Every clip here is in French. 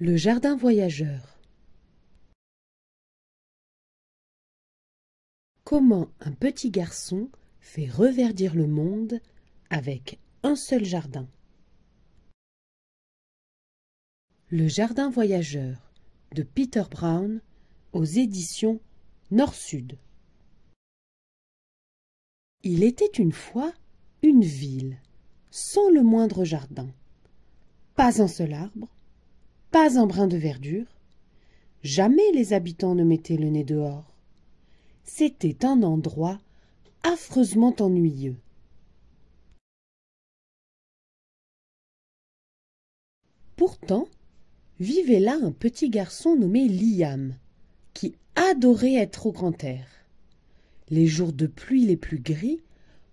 Le jardin voyageur Comment un petit garçon fait reverdir le monde avec un seul jardin Le jardin voyageur de Peter Brown aux éditions Nord-Sud Il était une fois une ville sans le moindre jardin, pas un seul arbre, pas un brin de verdure. Jamais les habitants ne mettaient le nez dehors. C'était un endroit affreusement ennuyeux. Pourtant, vivait là un petit garçon nommé Liam, qui adorait être au grand air. Les jours de pluie les plus gris,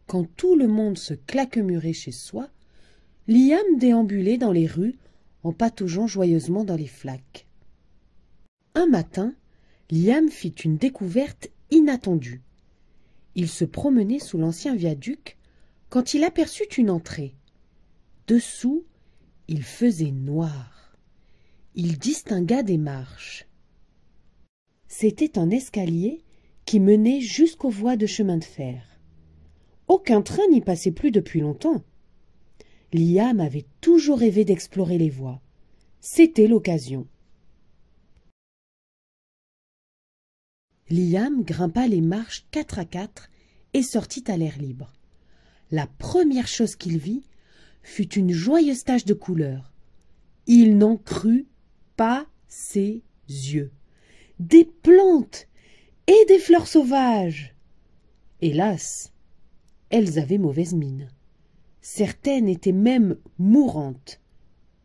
quand tout le monde se claquemurait chez soi, Liam déambulait dans les rues en pataugeant joyeusement dans les flaques. Un matin, Liam fit une découverte inattendue. Il se promenait sous l'ancien viaduc quand il aperçut une entrée. Dessous, il faisait noir. Il distingua des marches. C'était un escalier qui menait jusqu'aux voies de chemin de fer. Aucun train n'y passait plus depuis longtemps. Liam avait toujours rêvé d'explorer les voies. C'était l'occasion. Liam grimpa les marches quatre à quatre et sortit à l'air libre. La première chose qu'il vit fut une joyeuse tache de couleur. Il n'en crut pas ses yeux. Des plantes et des fleurs sauvages. Hélas, elles avaient mauvaise mine certaines étaient même mourantes.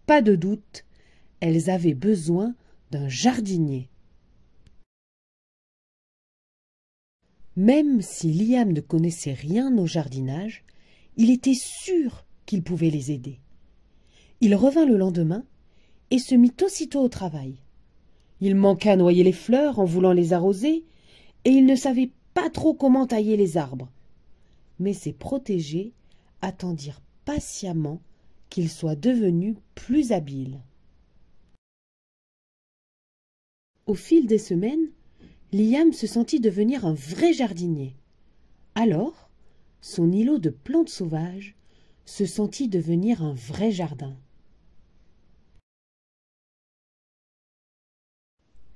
Pas de doute, elles avaient besoin d'un jardinier. Même si Liam ne connaissait rien au jardinage, il était sûr qu'il pouvait les aider. Il revint le lendemain et se mit aussitôt au travail. Il manqua à noyer les fleurs en voulant les arroser, et il ne savait pas trop comment tailler les arbres. Mais ses protégés attendirent patiemment qu'il soit devenu plus habile. Au fil des semaines, Liam se sentit devenir un vrai jardinier. Alors, son îlot de plantes sauvages se sentit devenir un vrai jardin.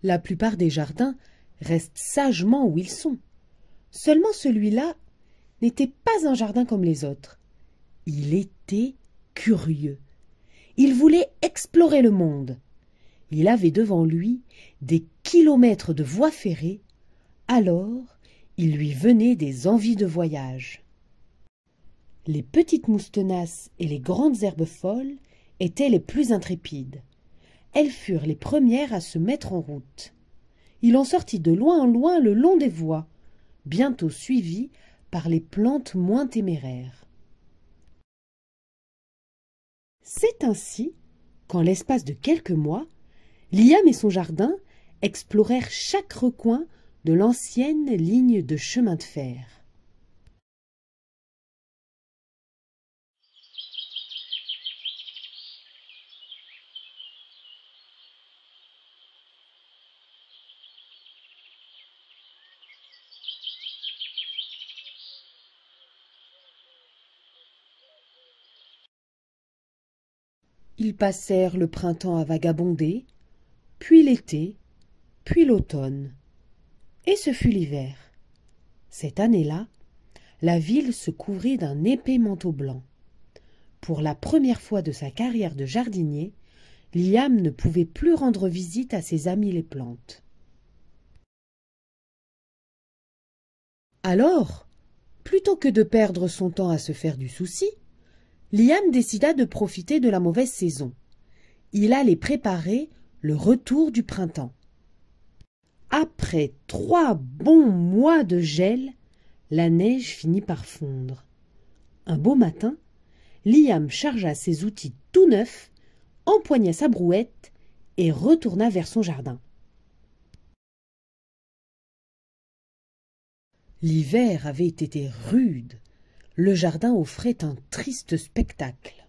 La plupart des jardins restent sagement où ils sont. Seulement celui-là n'était pas un jardin comme les autres. Il était curieux. Il voulait explorer le monde. Il avait devant lui des kilomètres de voies ferrées, alors il lui venait des envies de voyage. Les petites moustenasses et les grandes herbes folles étaient les plus intrépides. Elles furent les premières à se mettre en route. Il en sortit de loin en loin le long des voies, bientôt suivi par les plantes moins téméraires. C'est ainsi qu'en l'espace de quelques mois, Liam et son jardin explorèrent chaque recoin de l'ancienne ligne de chemin de fer. Ils passèrent le printemps à vagabonder, puis l'été, puis l'automne. Et ce fut l'hiver. Cette année-là, la ville se couvrit d'un épais manteau blanc. Pour la première fois de sa carrière de jardinier, Liam ne pouvait plus rendre visite à ses amis les plantes. Alors, plutôt que de perdre son temps à se faire du souci, Liam décida de profiter de la mauvaise saison. Il allait préparer le retour du printemps. Après trois bons mois de gel, la neige finit par fondre. Un beau matin, Liam chargea ses outils tout neufs, empoigna sa brouette et retourna vers son jardin. L'hiver avait été rude le jardin offrait un triste spectacle.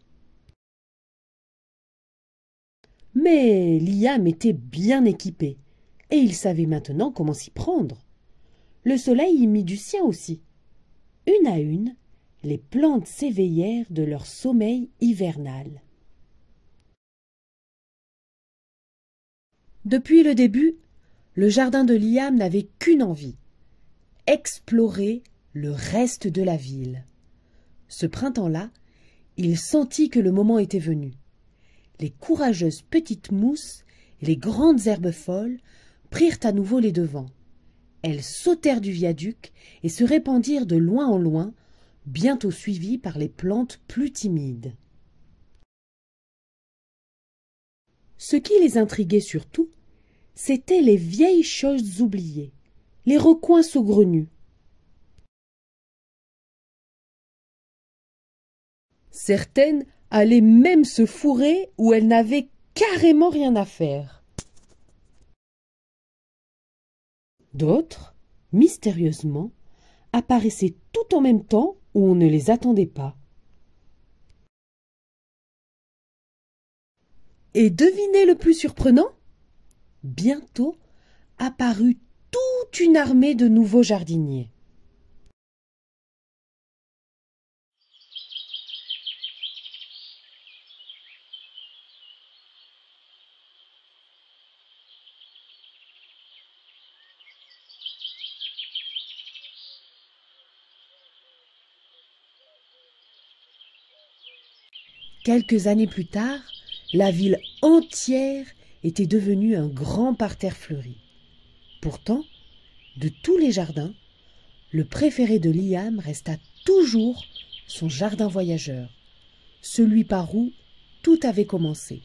Mais Liam était bien équipé, et il savait maintenant comment s'y prendre. Le soleil y mit du sien aussi. Une à une, les plantes s'éveillèrent de leur sommeil hivernal. Depuis le début, le jardin de Liam n'avait qu'une envie explorer le reste de la ville ce printemps-là, il sentit que le moment était venu. Les courageuses petites mousses et les grandes herbes folles prirent à nouveau les devants. Elles sautèrent du viaduc et se répandirent de loin en loin, bientôt suivies par les plantes plus timides. Ce qui les intriguait surtout, c'étaient les vieilles choses oubliées, les recoins saugrenus, Certaines allaient même se fourrer où elles n'avaient carrément rien à faire. D'autres, mystérieusement, apparaissaient tout en même temps où on ne les attendait pas. Et devinez le plus surprenant Bientôt apparut toute une armée de nouveaux jardiniers. Quelques années plus tard, la ville entière était devenue un grand parterre fleuri. Pourtant, de tous les jardins, le préféré de Liam resta toujours son jardin voyageur, celui par où tout avait commencé.